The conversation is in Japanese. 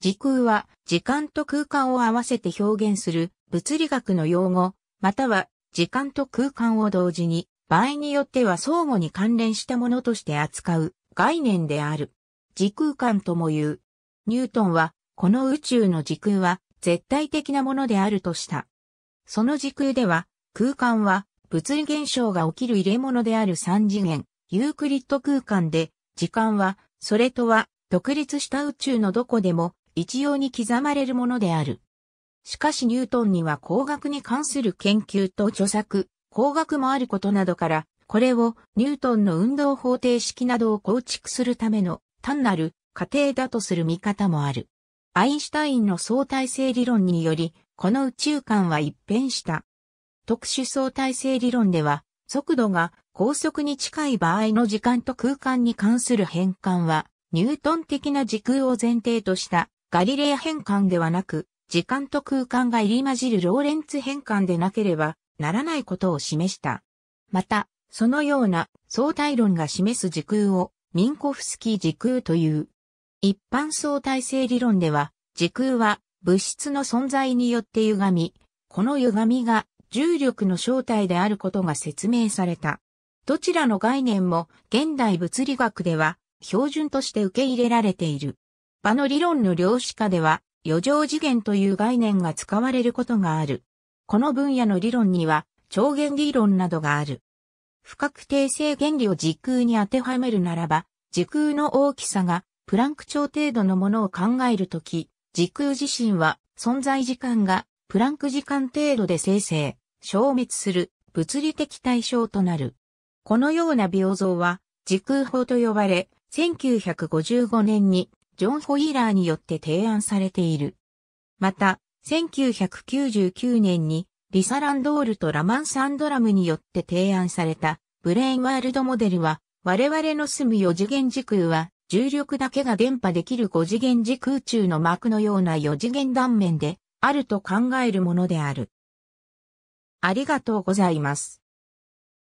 時空は時間と空間を合わせて表現する物理学の用語、または時間と空間を同時に場合によっては相互に関連したものとして扱う概念である。時空間とも言う。ニュートンはこの宇宙の時空は絶対的なものであるとした。その時空では空間は物理現象が起きる入れ物である三次元、ユークリッド空間で時間はそれとは独立した宇宙のどこでも一様に刻まれるものである。しかしニュートンには工学に関する研究と著作、工学もあることなどから、これをニュートンの運動方程式などを構築するための単なる過程だとする見方もある。アインシュタインの相対性理論により、この宇宙観は一変した。特殊相対性理論では、速度が高速に近い場合の時間と空間に関する変換は、ニュートン的な時空を前提としたガリレー変換ではなく、時間と空間が入り混じるローレンツ変換でなければならないことを示した。また、そのような相対論が示す時空をミンコフスキー時空という。一般相対性理論では、時空は物質の存在によって歪み、この歪みが重力の正体であることが説明された。どちらの概念も現代物理学では標準として受け入れられている。場の理論の量子化では、余剰次元という概念が使われることがある。この分野の理論には、超弦理論などがある。不確定性原理を時空に当てはめるならば、時空の大きさがプランク長程度のものを考えるとき、時空自身は存在時間がプランク時間程度で生成、消滅する物理的対象となる。このような描像は時空法と呼ばれ、1955年にジョン・ホイーラーによって提案されている。また、1999年にリサ・ランドールとラマン・サンドラムによって提案されたブレインワールドモデルは我々の住む4次元時空は重力だけが伝播できる5次元時空中の膜のような4次元断面であると考えるものである。ありがとうございます。